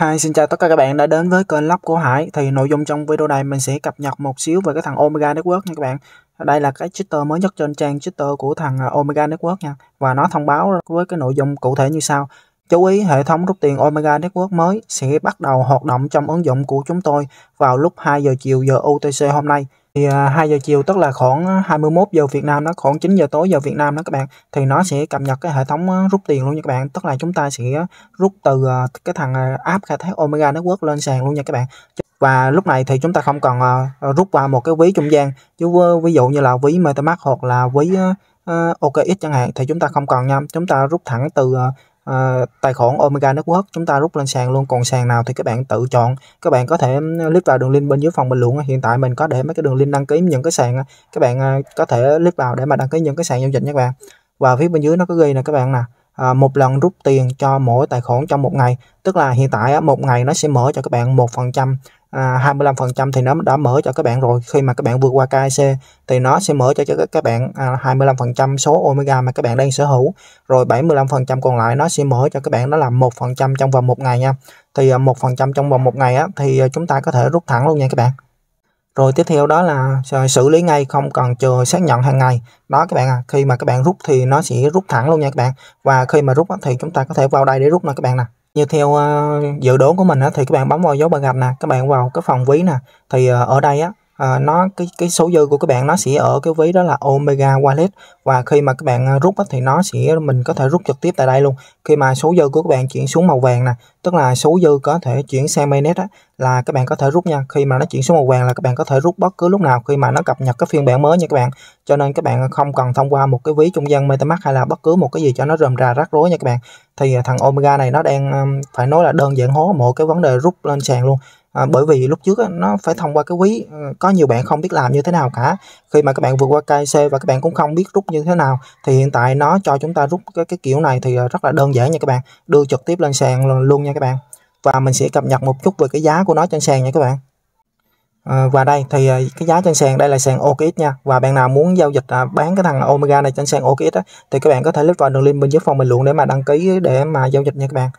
Hi, xin chào tất cả các bạn đã đến với kênh Lóc của Hải Thì nội dung trong video này mình sẽ cập nhật một xíu về cái thằng Omega Network nha các bạn Đây là cái Twitter mới nhất trên trang Twitter của thằng à, Omega Network nha Và nó thông báo với cái nội dung cụ thể như sau Chú ý hệ thống rút tiền Omega Network mới sẽ bắt đầu hoạt động trong ứng dụng của chúng tôi vào lúc 2 giờ chiều giờ UTC hôm nay thì 2 à, giờ chiều tức là khoảng 21 à, giờ Việt Nam đó khoảng 9 giờ tối giờ Việt Nam đó các bạn thì nó sẽ cập nhật cái hệ thống à, rút tiền luôn nha các bạn tức là chúng ta sẽ rút từ cái thằng app khai thác Omega Network lên sàn luôn nha các bạn và lúc này thì chúng ta không còn rút qua một cái ví trung gian chứ ví dụ như là ví MetaMask hoặc là ví OKX chẳng hạn thì chúng ta không còn nha chúng ta rút thẳng từ À, tài khoản Omega Network chúng ta rút lên sàn luôn còn sàn nào thì các bạn tự chọn các bạn có thể click vào đường link bên dưới phần bình luận hiện tại mình có để mấy cái đường link đăng ký những cái sàn các bạn à, có thể click vào để mà đăng ký những cái sàn giao dịch nha các bạn và phía bên dưới nó có ghi là các bạn nè à, một lần rút tiền cho mỗi tài khoản trong một ngày tức là hiện tại một ngày nó sẽ mở cho các bạn một phần trăm à, 25% thì nó đã mở cho các bạn rồi khi mà các bạn vượt qua KIC thì nó sẽ mở cho, cho các, các bạn à, 25% số Omega mà các bạn đang sở hữu rồi 75% còn lại nó sẽ mở cho các bạn đó là một phần trăm trong vòng một ngày nha thì à, một phần trăm trong vòng một ngày á, thì à, chúng ta có thể rút thẳng luôn nha các bạn rồi tiếp theo đó là xử lý ngay không cần chờ xác nhận hàng ngày đó các bạn à khi mà các bạn rút thì nó sẽ rút thẳng luôn nha các bạn và khi mà rút thì chúng ta có thể vào đây để rút nè các bạn nè như theo ờ, dự đoán của mình thì các bạn bấm vào dấu ba gạch nè các bạn vào cái phòng ví nè thì ờ, ở đây á à, nó cái cái số dư của các bạn nó sẽ ở cái ví đó là Omega Wallet và khi mà các bạn à, rút thì nó sẽ mình có thể rút trực tiếp tại đây luôn khi mà số dư của các bạn chuyển xuống màu vàng nè tức là số dư có thể chuyển sang mainnet á, là các bạn có thể rút nha khi mà nó chuyển xuống màu vàng là các bạn có thể rút bất cứ lúc nào khi mà nó cập nhật cái phiên bản mới nha các bạn cho nên các bạn không cần thông qua một cái ví trung gian MetaMask hay là bất cứ một cái gì cho nó rầm rà rắc rối nha các bạn thì à, thằng Omega này nó đang phải nói là đơn giản hóa một cái vấn đề rút lên sàn luôn à, bởi vì lúc trước á, nó phải thông qua cái quý ừ, có nhiều bạn không biết làm như thế nào cả khi mà các bạn vượt qua KC và các bạn cũng không biết rút như thế nào thì hiện tại nó cho chúng ta rút cái, cái kiểu này thì à, rất là đơn giản nha các bạn đưa trực tiếp lên sàn luôn nha các bạn và mình sẽ cập nhật một chút về cái giá của nó trên sàn nha các bạn à, và đây thì à, cái giá trên sàn đây là sàn OKX nha và bạn nào muốn giao dịch bán cái thằng Omega này trên sàn OKX á, thì các bạn có thể click vào đường link bên dưới phần bình luận để mà đăng ký để mà giao dịch nha các bạn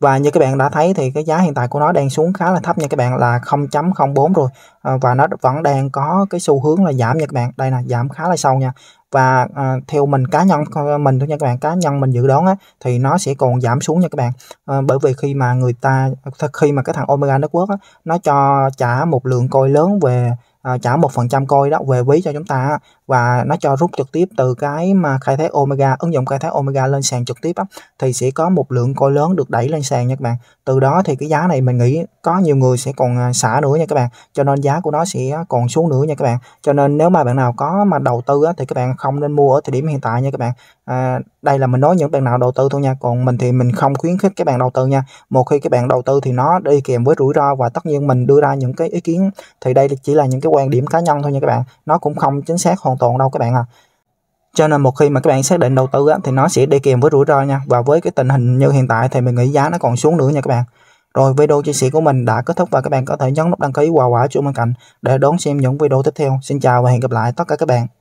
và như các bạn đã thấy thì cái giá hiện tại của nó đang xuống khá là thấp nha các bạn là 0.04 rồi à, và nó vẫn đang có cái xu hướng là giảm nha các bạn đây là giảm khá là sâu nha và à, theo mình cá nhân mình thôi nha các bạn cá nhân mình dự đoán á, thì nó sẽ còn giảm xuống nha các bạn à, bởi vì khi mà người ta khi mà cái thằng Omega Network á, nó cho trả một lượng coi lớn về à, trả một phần trăm coi đó về ví cho chúng ta và nó cho rút trực tiếp từ cái mà khai thác Omega ứng dụng khai thác Omega lên sàn trực tiếp á, thì sẽ có một lượng coi lớn được đẩy lên sàn nha các bạn từ đó thì cái giá này mình nghĩ có nhiều người sẽ còn à, xả nữa nha các bạn cho nên giá của nó sẽ còn xuống nữa nha các bạn cho nên nếu mà bạn nào có mà đầu tư á, thì các bạn không nên mua ở thời điểm hiện tại nha các bạn à, đây là mình nói những bạn nào đầu tư thôi nha còn mình thì mình không khuyến khích các bạn đầu tư nha một khi các bạn đầu tư thì nó đi kèm với rủi ro và tất nhiên mình đưa ra những cái ý kiến thì đây chỉ là những cái quan điểm cá nhân thôi nha các bạn nó cũng không chính xác hoàn toàn đâu các bạn à cho nên một khi mà các bạn xác định đầu tư á, thì nó sẽ đi kèm với rủi ro nha và với cái tình hình như hiện tại thì mình nghĩ giá nó còn xuống nữa nha các bạn rồi video chia sẻ của mình đã kết thúc và các bạn có thể nhấn nút đăng ký quà quả chuông bên cạnh để đón xem những video tiếp theo. Xin chào và hẹn gặp lại tất cả các bạn.